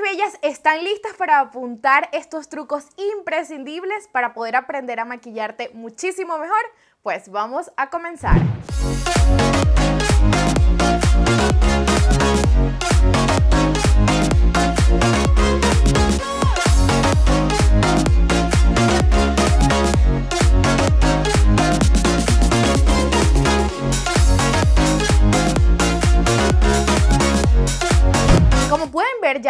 bellas, ¿están listas para apuntar estos trucos imprescindibles para poder aprender a maquillarte muchísimo mejor? Pues vamos a comenzar.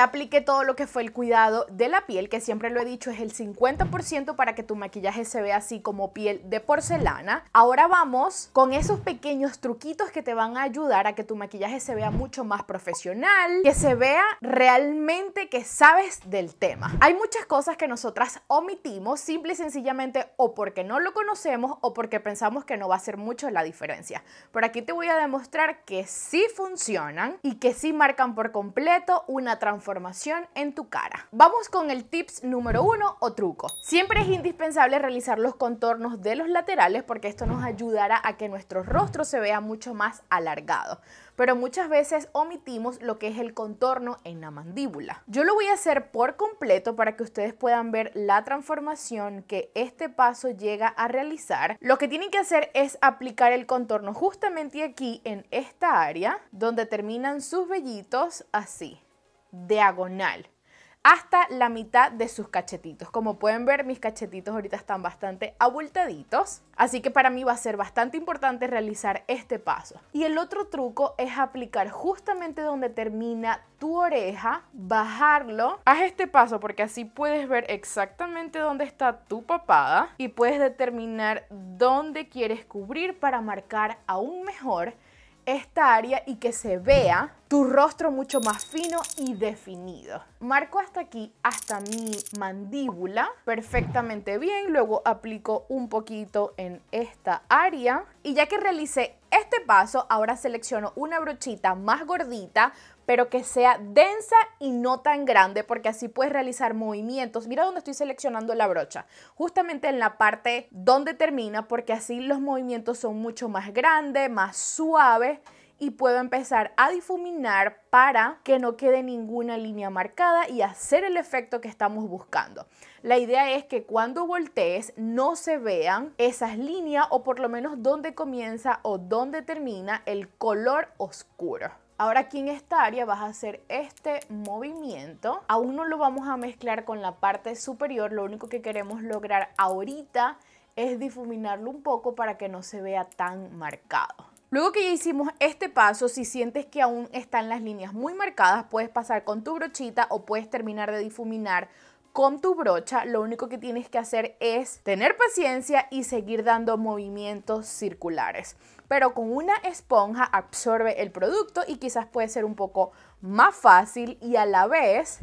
apliqué todo lo que fue el cuidado de la piel, que siempre lo he dicho es el 50% para que tu maquillaje se vea así como piel de porcelana. Ahora vamos con esos pequeños truquitos que te van a ayudar a que tu maquillaje se vea mucho más profesional, que se vea realmente que sabes del tema. Hay muchas cosas que nosotras omitimos simple y sencillamente o porque no lo conocemos o porque pensamos que no va a hacer mucho la diferencia. Por aquí te voy a demostrar que sí funcionan y que sí marcan por completo una transformación en tu cara. Vamos con el tips número uno o truco. Siempre es indispensable realizar los contornos de los laterales porque esto nos ayudará a que nuestro rostro se vea mucho más alargado. Pero muchas veces omitimos lo que es el contorno en la mandíbula. Yo lo voy a hacer por completo para que ustedes puedan ver la transformación que este paso llega a realizar. Lo que tienen que hacer es aplicar el contorno justamente aquí en esta área donde terminan sus vellitos así diagonal hasta la mitad de sus cachetitos. Como pueden ver, mis cachetitos ahorita están bastante abultaditos, así que para mí va a ser bastante importante realizar este paso. Y el otro truco es aplicar justamente donde termina tu oreja, bajarlo. Haz este paso porque así puedes ver exactamente dónde está tu papada y puedes determinar dónde quieres cubrir para marcar aún mejor esta área y que se vea tu rostro mucho más fino y definido. Marco hasta aquí, hasta mi mandíbula, perfectamente bien. Luego aplico un poquito en esta área. Y ya que realicé este paso, ahora selecciono una brochita más gordita pero que sea densa y no tan grande, porque así puedes realizar movimientos. Mira dónde estoy seleccionando la brocha, justamente en la parte donde termina, porque así los movimientos son mucho más grandes, más suaves y puedo empezar a difuminar para que no quede ninguna línea marcada y hacer el efecto que estamos buscando. La idea es que cuando voltees no se vean esas líneas o por lo menos dónde comienza o dónde termina el color oscuro. Ahora aquí en esta área vas a hacer este movimiento. Aún no lo vamos a mezclar con la parte superior, lo único que queremos lograr ahorita es difuminarlo un poco para que no se vea tan marcado. Luego que ya hicimos este paso, si sientes que aún están las líneas muy marcadas, puedes pasar con tu brochita o puedes terminar de difuminar con tu brocha. Lo único que tienes que hacer es tener paciencia y seguir dando movimientos circulares pero con una esponja absorbe el producto y quizás puede ser un poco más fácil y a la vez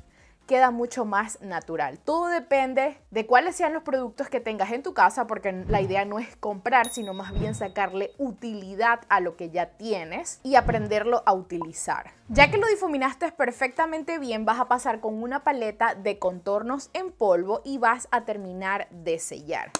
queda mucho más natural. Todo depende de cuáles sean los productos que tengas en tu casa, porque la idea no es comprar, sino más bien sacarle utilidad a lo que ya tienes y aprenderlo a utilizar. Ya que lo difuminaste perfectamente bien, vas a pasar con una paleta de contornos en polvo y vas a terminar de sellar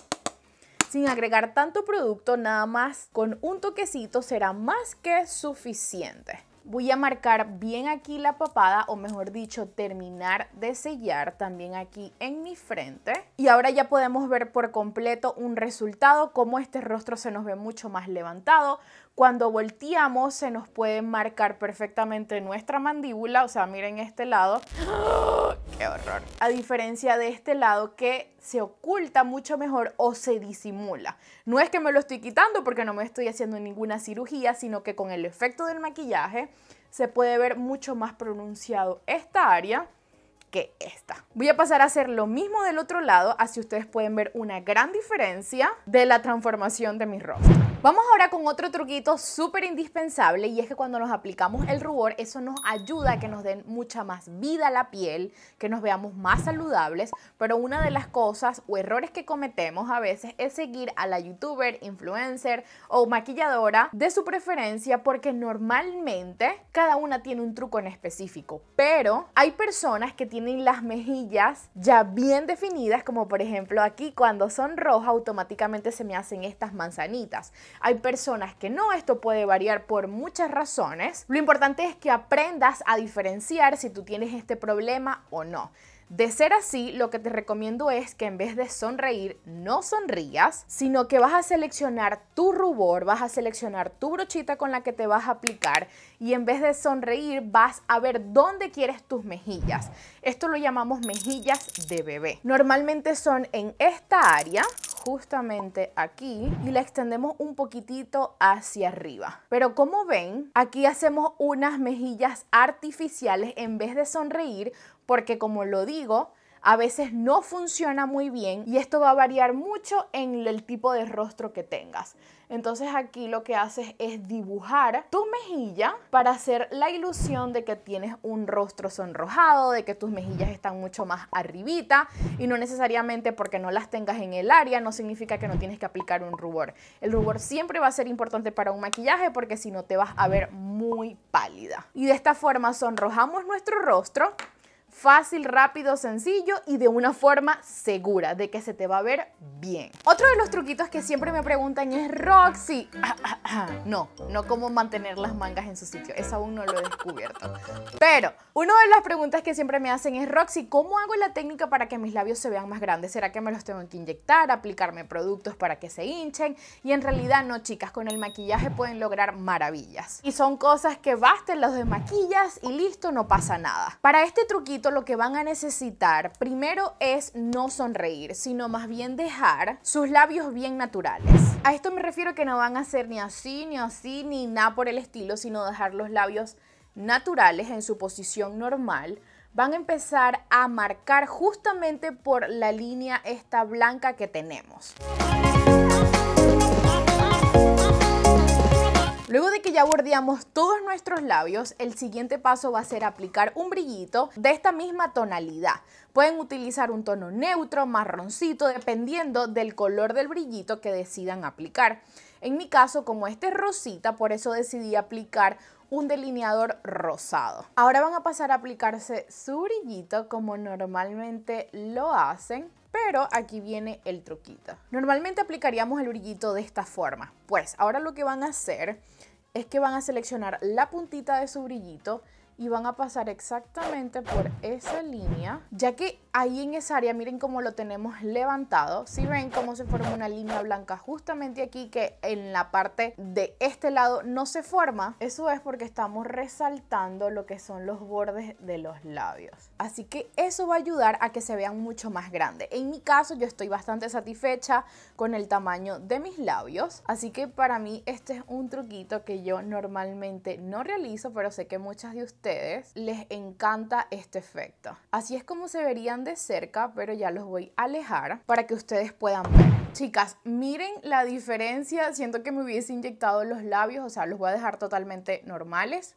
sin agregar tanto producto, nada más con un toquecito será más que suficiente. Voy a marcar bien aquí la papada o mejor dicho terminar de sellar también aquí en mi frente. Y ahora ya podemos ver por completo un resultado, como este rostro se nos ve mucho más levantado, cuando volteamos se nos puede marcar perfectamente nuestra mandíbula, o sea, miren este lado. ¡Qué horror! A diferencia de este lado que se oculta mucho mejor o se disimula. No es que me lo estoy quitando porque no me estoy haciendo ninguna cirugía, sino que con el efecto del maquillaje se puede ver mucho más pronunciado esta área que esta. Voy a pasar a hacer lo mismo del otro lado, así ustedes pueden ver una gran diferencia de la transformación de mi rostro. Vamos ahora con otro truquito súper indispensable y es que cuando nos aplicamos el rubor, eso nos ayuda a que nos den mucha más vida a la piel, que nos veamos más saludables, pero una de las cosas o errores que cometemos a veces es seguir a la youtuber, influencer o maquilladora de su preferencia porque normalmente cada una tiene un truco en específico, pero hay personas que tienen ni las mejillas ya bien definidas, como por ejemplo aquí cuando son rojas automáticamente se me hacen estas manzanitas. Hay personas que no, esto puede variar por muchas razones. Lo importante es que aprendas a diferenciar si tú tienes este problema o no. De ser así, lo que te recomiendo es que en vez de sonreír, no sonrías, sino que vas a seleccionar tu rubor, vas a seleccionar tu brochita con la que te vas a aplicar y en vez de sonreír vas a ver dónde quieres tus mejillas. Esto lo llamamos mejillas de bebé. Normalmente son en esta área justamente aquí y la extendemos un poquitito hacia arriba. Pero como ven, aquí hacemos unas mejillas artificiales en vez de sonreír porque como lo digo, a veces no funciona muy bien y esto va a variar mucho en el tipo de rostro que tengas. Entonces aquí lo que haces es dibujar tu mejilla para hacer la ilusión de que tienes un rostro sonrojado, de que tus mejillas están mucho más arribita y no necesariamente porque no las tengas en el área no significa que no tienes que aplicar un rubor. El rubor siempre va a ser importante para un maquillaje porque si no te vas a ver muy pálida. Y de esta forma sonrojamos nuestro rostro, fácil, rápido, sencillo y de una forma segura, de que se te va a ver bien. Otro de los truquitos que siempre me preguntan es, Roxy, no, no cómo mantener las mangas en su sitio, eso aún no lo he descubierto. Pero, una de las preguntas que siempre me hacen es, Roxy, ¿cómo hago la técnica para que mis labios se vean más grandes? ¿Será que me los tengo que inyectar, aplicarme productos para que se hinchen? Y en realidad no, chicas, con el maquillaje pueden lograr maravillas. Y son cosas que basten, los maquillas y listo, no pasa nada. Para este truquito lo que van a necesitar primero es no sonreír, sino más bien dejar sus labios bien naturales. A esto me refiero que no van a hacer ni así, ni así, ni nada por el estilo, sino dejar los labios naturales en su posición normal van a empezar a marcar justamente por la línea esta blanca que tenemos. Luego de que ya bordeamos todos nuestros labios, el siguiente paso va a ser aplicar un brillito de esta misma tonalidad. Pueden utilizar un tono neutro, marroncito, dependiendo del color del brillito que decidan aplicar. En mi caso, como este es rosita, por eso decidí aplicar un delineador rosado. Ahora van a pasar a aplicarse su brillito como normalmente lo hacen pero aquí viene el truquito. Normalmente aplicaríamos el brillito de esta forma. Pues ahora lo que van a hacer es que van a seleccionar la puntita de su brillito y van a pasar exactamente por esa línea, ya que ahí en esa área, miren cómo lo tenemos levantado. Si ven cómo se forma una línea blanca justamente aquí que en la parte de este lado no se forma. Eso es porque estamos resaltando lo que son los bordes de los labios. Así que eso va a ayudar a que se vean mucho más grandes. En mi caso yo estoy bastante satisfecha con el tamaño de mis labios. Así que para mí este es un truquito que yo normalmente no realizo, pero sé que muchas de ustedes les encanta este efecto. Así es como se verían de cerca, pero ya los voy a alejar para que ustedes puedan ver. Chicas, miren la diferencia. Siento que me hubiese inyectado los labios, o sea, los voy a dejar totalmente normales.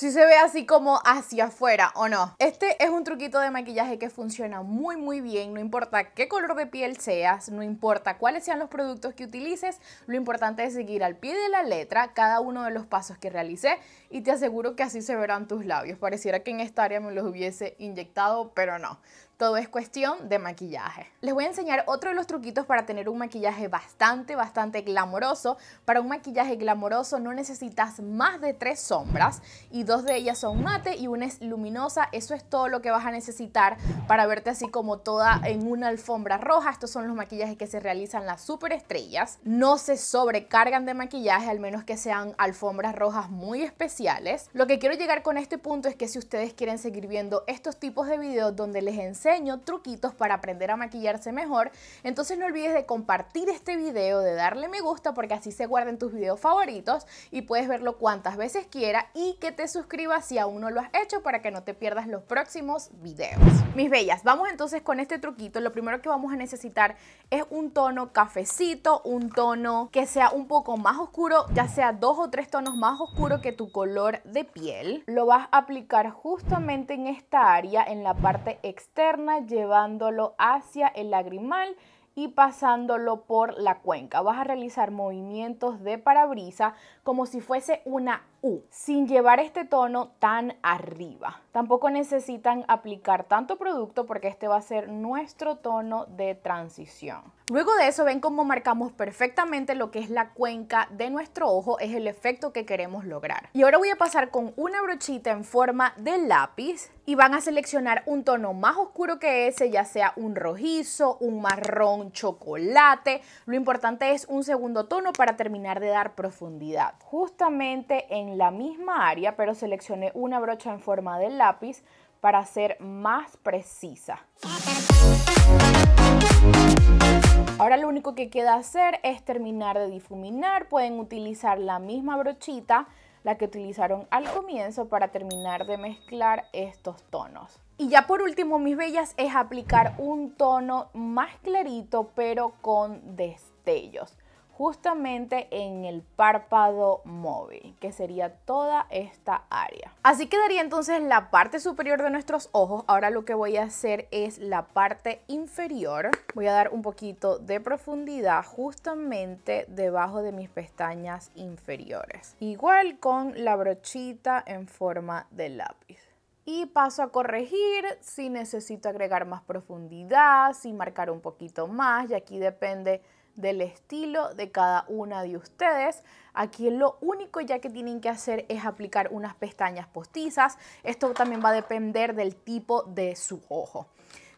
si se ve así como hacia afuera o no. Este es un truquito de maquillaje que funciona muy muy bien, no importa qué color de piel seas, no importa cuáles sean los productos que utilices, lo importante es seguir al pie de la letra cada uno de los pasos que realicé y te aseguro que así se verán tus labios. Pareciera que en esta área me los hubiese inyectado, pero no. Todo es cuestión de maquillaje. Les voy a enseñar otro de los truquitos para tener un maquillaje bastante, bastante glamoroso. Para un maquillaje glamoroso no necesitas más de tres sombras y dos de ellas son mate y una es luminosa. Eso es todo lo que vas a necesitar para verte así como toda en una alfombra roja. Estos son los maquillajes que se realizan las superestrellas. No se sobrecargan de maquillaje, al menos que sean alfombras rojas muy especiales. Lo que quiero llegar con este punto es que si ustedes quieren seguir viendo estos tipos de videos donde les enseño truquitos para aprender a maquillarse mejor. Entonces no olvides de compartir este video, de darle me gusta porque así se guardan tus videos favoritos y puedes verlo cuantas veces quieras y que te suscribas si aún no lo has hecho para que no te pierdas los próximos videos. Mis bellas, vamos entonces con este truquito. Lo primero que vamos a necesitar es un tono cafecito, un tono que sea un poco más oscuro, ya sea dos o tres tonos más oscuro que tu color de piel. Lo vas a aplicar justamente en esta área, en la parte externa llevándolo hacia el lagrimal y pasándolo por la cuenca. Vas a realizar movimientos de parabrisa como si fuese una sin llevar este tono tan arriba. Tampoco necesitan aplicar tanto producto porque este va a ser nuestro tono de transición. Luego de eso ven cómo marcamos perfectamente lo que es la cuenca de nuestro ojo, es el efecto que queremos lograr. Y ahora voy a pasar con una brochita en forma de lápiz y van a seleccionar un tono más oscuro que ese, ya sea un rojizo, un marrón chocolate. Lo importante es un segundo tono para terminar de dar profundidad. Justamente en la misma área, pero seleccioné una brocha en forma de lápiz para ser más precisa. Ahora lo único que queda hacer es terminar de difuminar. Pueden utilizar la misma brochita, la que utilizaron al comienzo para terminar de mezclar estos tonos. Y ya por último, mis bellas, es aplicar un tono más clarito pero con destellos justamente en el párpado móvil, que sería toda esta área. Así quedaría entonces la parte superior de nuestros ojos. Ahora lo que voy a hacer es la parte inferior. Voy a dar un poquito de profundidad justamente debajo de mis pestañas inferiores. Igual con la brochita en forma de lápiz y paso a corregir si necesito agregar más profundidad, si marcar un poquito más, y aquí depende del estilo de cada una de ustedes. Aquí lo único ya que tienen que hacer es aplicar unas pestañas postizas. Esto también va a depender del tipo de su ojo.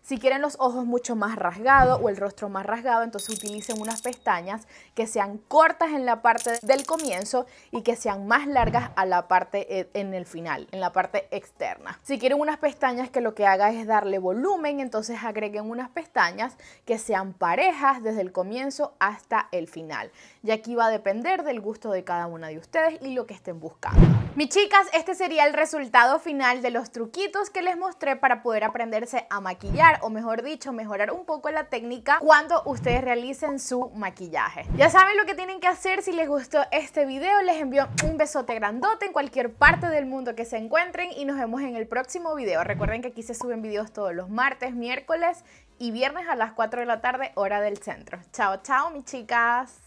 Si quieren los ojos mucho más rasgados o el rostro más rasgado, entonces utilicen unas pestañas que sean cortas en la parte del comienzo y que sean más largas a la parte eh, en el final, en la parte externa. Si quieren unas pestañas que lo que haga es darle volumen, entonces agreguen unas pestañas que sean parejas desde el comienzo hasta el final. Y aquí va a depender del gusto de cada una de ustedes y lo que estén buscando. Mis chicas, este sería el resultado final de los truquitos que les mostré para poder aprenderse a maquillar o mejor dicho, mejorar un poco la técnica cuando ustedes realicen su maquillaje. Ya saben lo que tienen que hacer, si les gustó este video les envío un besote grandote en cualquier parte del mundo que se encuentren y nos vemos en el próximo video. Recuerden que aquí se suben videos todos los martes, miércoles y viernes a las 4 de la tarde, hora del centro. Chao, chao mis chicas.